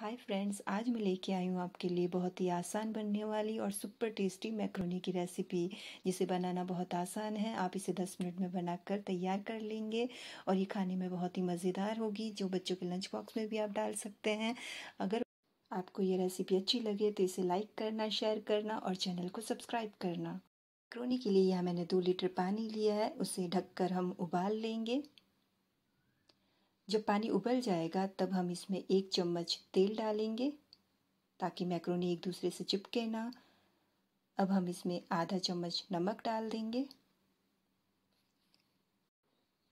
hi friends आज मैं लेके आई हूँ आपके लिए बहुत ही आसान बनने वाली और सुपर टेस्टी मैक्रोनी की रेसिपी जिसे बनाना बहुत आसान है आप इसे 10 मिनट में बनाकर तैयार कर लेंगे और ये खाने में बहुत ही मज़ेदार होगी जो बच्चों के लंच बॉक्स में भी आप डाल सकते हैं अगर आपको ये रेसिपी अच्छी लगे तो इसे लाइक करना शेयर करना और चैनल को सब्सक्राइब करना मैक्रोनी के लिए यहाँ मैंने दो लीटर पानी लिया है उसे ढककर हम उबाल लेंगे जब पानी उबल जाएगा तब हम इसमें एक चम्मच तेल डालेंगे ताकि मैक्रोनी एक दूसरे से चिपके ना अब हम इसमें आधा चम्मच नमक डाल देंगे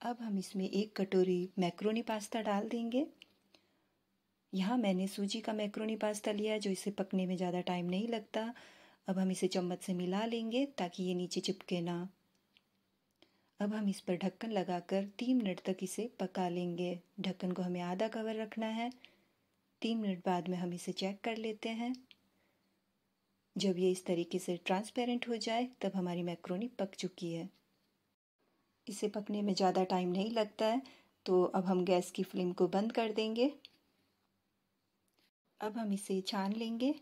अब हम इसमें एक कटोरी मैक्रोनी पास्ता डाल देंगे यहाँ मैंने सूजी का मैक्रोनी पास्ता लिया है जो इसे पकने में ज़्यादा टाइम नहीं लगता अब हम इसे चम्मच से मिला लेंगे ताकि ये नीचे चिपके ना अब हम इस पर ढक्कन लगाकर तीन मिनट तक इसे पका लेंगे ढक्कन को हमें आधा कवर रखना है तीन मिनट बाद में हम इसे चेक कर लेते हैं जब ये इस तरीके से ट्रांसपेरेंट हो जाए तब हमारी मैक्रोनी पक चुकी है इसे पकने में ज़्यादा टाइम नहीं लगता है तो अब हम गैस की फ्लेम को बंद कर देंगे अब हम इसे छान लेंगे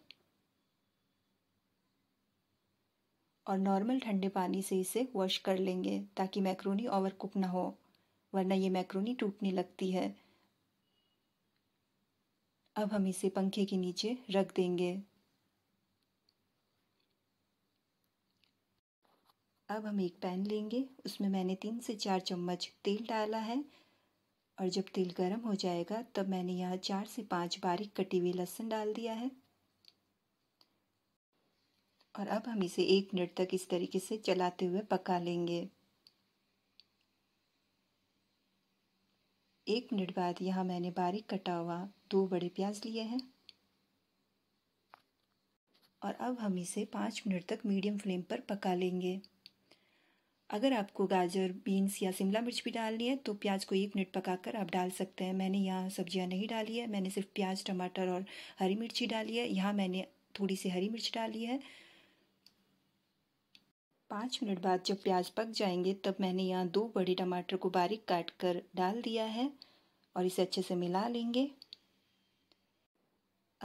और नॉर्मल ठंडे पानी से इसे वॉश कर लेंगे ताकि मैक्रोनी ओवर कुक ना हो वरना ये मैक्रोनी टूटने लगती है अब हम इसे पंखे के नीचे रख देंगे अब हम एक पैन लेंगे उसमें मैंने तीन से चार चम्मच तेल डाला है और जब तेल गर्म हो जाएगा तब मैंने यहाँ चार से पाँच बारीक कटी हुई लहसुन डाल दिया है और अब हम इसे एक मिनट तक इस तरीके से चलाते हुए पका लेंगे एक मिनट बाद यहाँ मैंने बारीक कटा हुआ दो बड़े प्याज लिए हैं और अब हम इसे पाँच मिनट तक मीडियम फ्लेम पर पका लेंगे अगर आपको गाजर बीन्स या शिमला मिर्च भी डालनी है तो प्याज को एक मिनट पकाकर आप डाल सकते हैं मैंने यहाँ सब्जियाँ नहीं डाली है मैंने सिर्फ प्याज टमाटर और हरी मिर्ची डाली है यहाँ मैंने थोड़ी सी हरी मिर्च डाली है पाँच मिनट बाद जब प्याज पक जाएंगे तब मैंने यहाँ दो बड़े टमाटर को बारीक काट कर डाल दिया है और इसे अच्छे से मिला लेंगे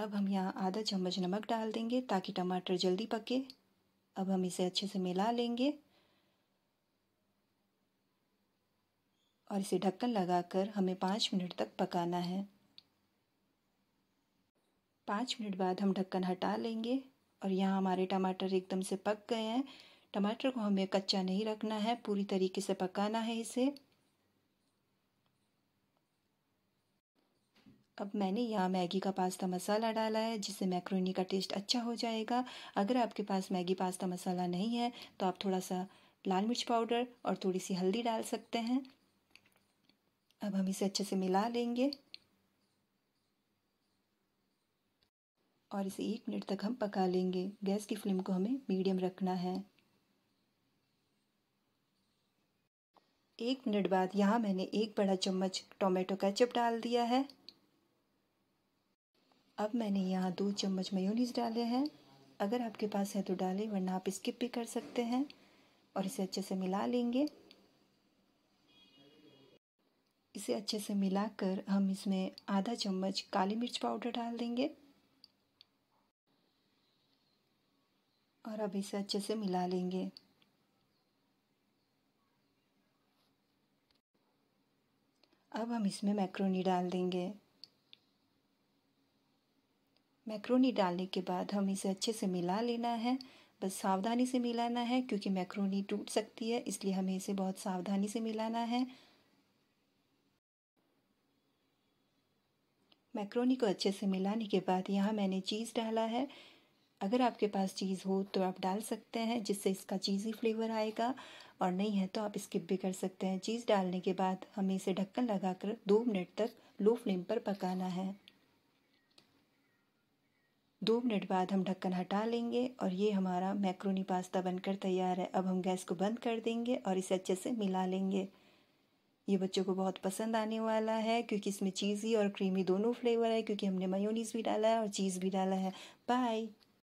अब हम यहाँ आधा चम्मच नमक डाल देंगे ताकि टमाटर जल्दी पके अब हम इसे अच्छे से मिला लेंगे और इसे ढक्कन लगाकर हमें पाँच मिनट तक पकाना है पाँच मिनट बाद हम ढक्कन हटा लेंगे और यहाँ हमारे टमाटर एकदम से पक गए हैं टमाटर को हमें कच्चा नहीं रखना है पूरी तरीके से पकाना है इसे अब मैंने यहाँ मैगी का पास्ता मसाला डाला है जिससे मैक्रोनी का टेस्ट अच्छा हो जाएगा अगर आपके पास मैगी पास्ता मसाला नहीं है तो आप थोड़ा सा लाल मिर्च पाउडर और थोड़ी सी हल्दी डाल सकते हैं अब हम इसे अच्छे से मिला लेंगे और इसे एक मिनट तक हम पका लेंगे गैस की फ्लेम को हमें मीडियम रखना है एक मिनट बाद यहाँ मैंने एक बड़ा चम्मच टोमेटो केचप डाल दिया है अब मैंने यहाँ दो चम्मच मयोनीज डाले हैं अगर आपके पास है तो डालें वरना आप स्किप भी कर सकते हैं और इसे अच्छे से मिला लेंगे इसे अच्छे से मिलाकर हम इसमें आधा चम्मच काली मिर्च पाउडर डाल देंगे और अब इसे अच्छे से मिला लेंगे अब हम इसमें मैक्रोनी डाल देंगे मैक्रोनी डालने के बाद हम इसे अच्छे से मिला लेना है बस सावधानी से मिलाना है क्योंकि मैक्रोनी टूट सकती है इसलिए हमें इसे बहुत सावधानी से मिलाना है मैक्रोनी को अच्छे से मिलाने के बाद यहाँ मैंने चीज़ डाला है अगर आपके पास चीज़ हो तो आप डाल सकते हैं जिससे इसका चीज़ी फ्लेवर आएगा और नहीं है तो आप स्किप भी कर सकते हैं चीज़ डालने के बाद हमें इसे ढक्कन लगाकर दो मिनट तक लो फ्लेम पर पकाना है दो मिनट बाद हम ढक्कन हटा लेंगे और ये हमारा मैक्रोनी पास्ता बनकर तैयार है अब हम गैस को बंद कर देंगे और इसे अच्छे से मिला लेंगे ये बच्चों को बहुत पसंद आने वाला है क्योंकि इसमें चीज़ी और क्रीमी दोनों फ्लेवर है क्योंकि हमने मयोनीज़ भी डाला है और चीज़ भी डाला है बाय